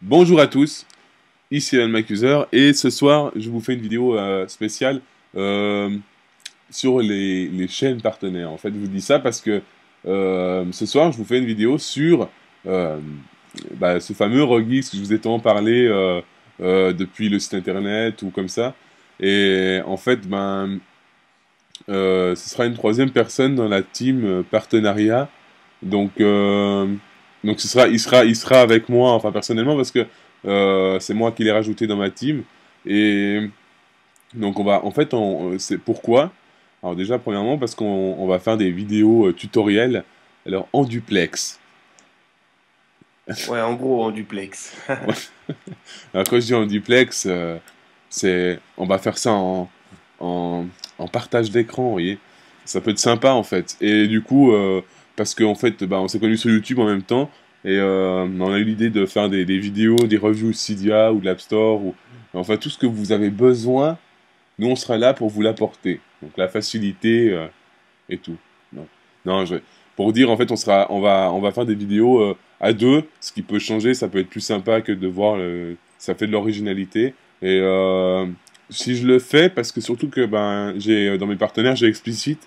Bonjour à tous, ici Alan Macuser et ce soir je vous fais une vidéo euh, spéciale euh, sur les, chaînes partenaires. En fait, je vous dis ça parce que euh, ce soir je vous fais une vidéo sur bah, ce fameux Rogis que je vous ai tant parlé depuis le site internet ou comme ça. Et en fait, ben, ce sera une troisième personne dans la team partenariat. Donc donc ce sera, il, sera, il sera avec moi, enfin personnellement, parce que euh, c'est moi qui l'ai rajouté dans ma team. Et donc on va, en fait, c'est pourquoi Alors déjà, premièrement, parce qu'on va faire des vidéos euh, tutoriels, alors en duplex. Ouais, en gros, en duplex. alors quand je dis en duplex, euh, c'est, on va faire ça en, en, en partage d'écran, vous voyez. Ça peut être sympa en fait. Et du coup parce qu'en fait, bah, on s'est connus sur YouTube en même temps. Et euh, on a eu l'idée de faire des, des, vidéos, des reviews Cydia ou de l'App Store, ou enfin tout ce que vous avez besoin, nous on sera là pour vous l'apporter. Donc la facilité euh, et tout. Non, non je, pour dire en fait on sera, on va, on va faire des vidéos euh, à deux, ce qui peut changer, ça peut être plus sympa que de voir, ça fait de l'originalité. Et si je le fais, parce que surtout que ben j'ai dans mes partenaires j'ai explicite,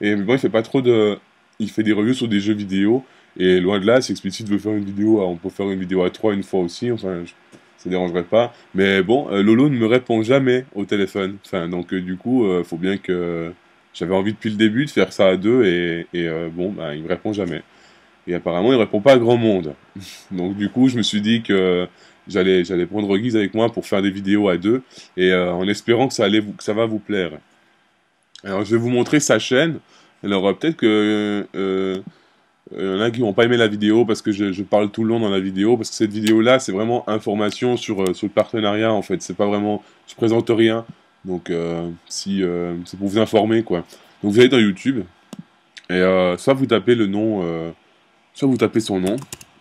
et moi, il fait pas trop de il fait des revues sur des jeux vidéo. Et loin de là, c'est Explicit veut faire une vidéo, on peut faire une vidéo à trois une fois aussi. Enfin, je, ça dérangerait pas. Mais bon, euh, Lolo ne me répond jamais au téléphone. Enfin, donc euh, du coup, il euh, faut bien que j'avais envie depuis le début de faire ça à deux et, bon, bah, il me répond jamais. Et apparemment, il ne répond pas à grand monde. donc du coup, je me suis dit que j'allais j'allais prendre Guise avec moi pour faire des vidéos à deux et en espérant que ça allait que ça va vous plaire. Alors, je vais vous montrer sa chaîne. Alors peut-être que y en a qui n'ont pas aimé la vidéo parce que je, parle tout le long dans la vidéo parce que cette vidéo là c'est vraiment information sur, euh, sur le partenariat en fait. C'est pas vraiment, je présente rien. Donc euh, si euh, c'est pour vous informer quoi. Donc vous allez dans YouTube et soit vous tapez le nom, soit vous tapez son nom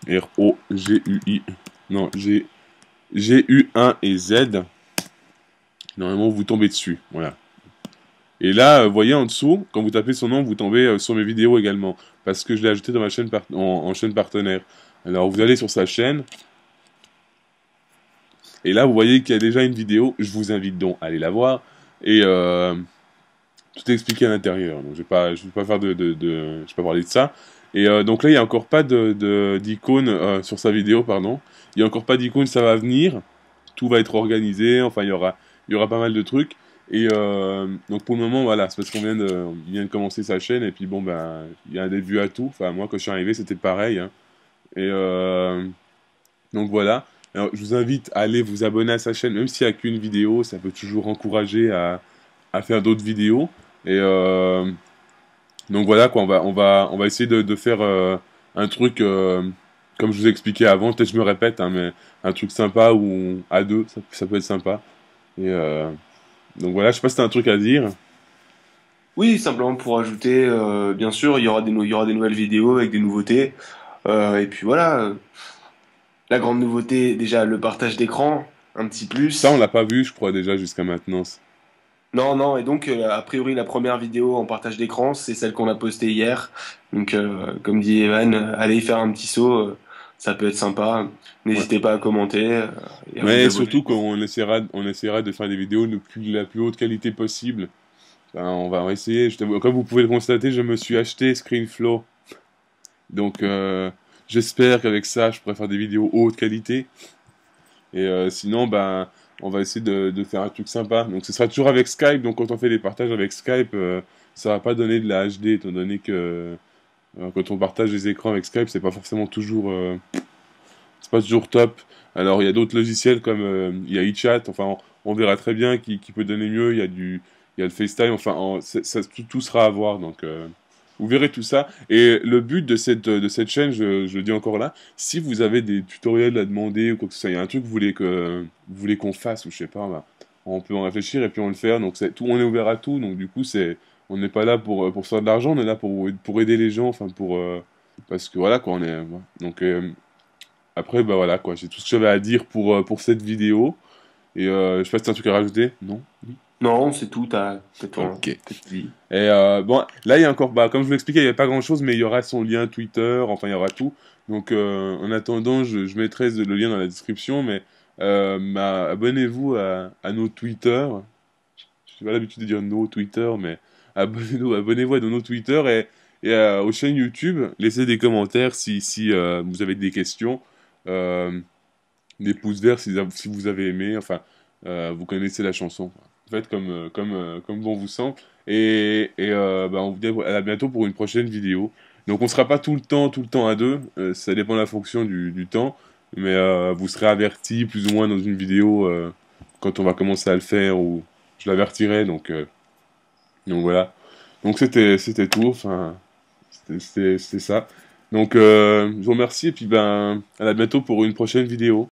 R O G U I non G G U 1 et Z. Normalement vous tombez dessus. Voilà. Et là, vous euh, voyez en dessous, quand vous tapez son nom, vous tombez euh, sur mes vidéos également. Parce que je l'ai ajouté dans ma chaîne en, chaîne partenaire. Alors vous allez sur sa chaîne. Et là, vous voyez qu'il y a déjà une vidéo. Je vous invite donc à aller la voir. Et euh, tout est expliqué à l'intérieur. Donc je ne vais, pas faire de, je vais parler de ça. Et donc là, il n'y a encore pas d'icône sur sa vidéo, pardon. Il n'y a encore pas d'icône, ça va venir. Tout va être organisé. Enfin, il y aura, il y aura pas mal de trucs. Et euh, donc pour le moment, voilà, c'est parce qu'on vient de, commencer sa chaîne et puis bon, ben, il y a des vues à tout. Enfin, moi, quand je suis arrivé, c'était pareil. Hein. Et euh, donc voilà. Alors, je vous invite à aller vous abonner à sa chaîne, même s'il n'y a qu'une vidéo, ça peut toujours encourager à, à faire d'autres vidéos. Et euh, donc voilà, quoi, on va, on va, on va essayer de, faire un truc, comme je vous expliquais avant, peut-être je me répète, hein, mais un truc sympa ou à deux, ça, ça, peut être sympa. Et donc voilà, je sais pas si tu un truc à dire. Oui, simplement pour ajouter, euh, bien sûr, il y, aura des y aura des nouvelles vidéos avec des nouveautés. Euh, et puis voilà, la grande nouveauté, déjà le partage d'écran, un petit plus. Ça, on l'a pas vu, je crois, déjà jusqu'à maintenant. Non, non, et donc, euh, a priori, la première vidéo en partage d'écran, c'est celle qu'on a postée hier. Donc, comme dit Evan, allez faire un petit saut ça peut être sympa. N'hésitez pas à commenter. Euh, Mais surtout qu'on essaiera, on essaiera de faire des vidéos de plus, la plus haute qualité possible. Ben, on va essayer. Je, comme vous pouvez le constater, je me suis acheté ScreenFlow. Donc euh, j'espère qu'avec ça, je pourrai faire des vidéos haute qualité. Et euh, sinon, ben, on va essayer de, faire un truc sympa. Donc ce sera toujours avec Skype. Donc quand on fait des partages avec Skype, ça va pas donner de la HD étant donné que quand on partage les écrans avec Skype, c'est pas forcément toujours, euh, c'est pas toujours top. Alors il y a d'autres logiciels comme euh, il y a iChat, enfin on, verra très bien qui, qui, peut donner mieux. Il y a du, il y a le FaceTime, enfin ça, tout, sera à voir. Donc euh, vous verrez tout ça. Et le but de cette, de cette chaîne, je, le dis encore là, si vous avez des tutoriels à demander ou quoi que ce soit, il y a un truc que vous voulez que vous voulez qu'on fasse ou je sais pas, bah, on peut en réfléchir et puis on le fait. Donc tout, on est ouvert à tout. Donc du coup c'est on n'est pas là pour, euh, pour faire de l'argent, on est là pour, pour aider les gens, enfin pour... Euh, parce que voilà quoi, on est... Donc euh, après, bah voilà quoi, j'ai tout ce que j'avais à dire pour, pour cette vidéo. Et je sais pas si t'as un truc à rajouter Non Non, c'est tout, t'as hein. Ok. Et bon, là il y a encore, bah, comme je vous l'expliquais, il y a pas grand chose, mais il y aura son lien Twitter, enfin il y aura tout. Donc en attendant, je, je, mettrai le lien dans la description, mais bah, abonnez-vous à, à, nos Twitter. Je n'ai pas l'habitude de dire nos Twitter, mais abonnez-vous abonnez à nos Twitter et, aux chaînes YouTube. Laissez des commentaires si, euh, vous avez des questions, euh, des pouces verts si, vous avez aimé, enfin, euh, vous connaissez la chanson. Faites comme, comme, comme bon vous semble. Et, et bah, on vous dit à bientôt pour une prochaine vidéo. Donc on ne sera pas tout le temps, tout le temps à deux. ça dépend de la fonction du, temps. Mais vous serez averti plus ou moins dans une vidéo quand on va commencer à le faire ou je l'avertirai. Donc donc voilà. Donc c'était c'était tout. Enfin, c'était ça. Donc euh, je vous remercie et puis ben à bientôt pour une prochaine vidéo.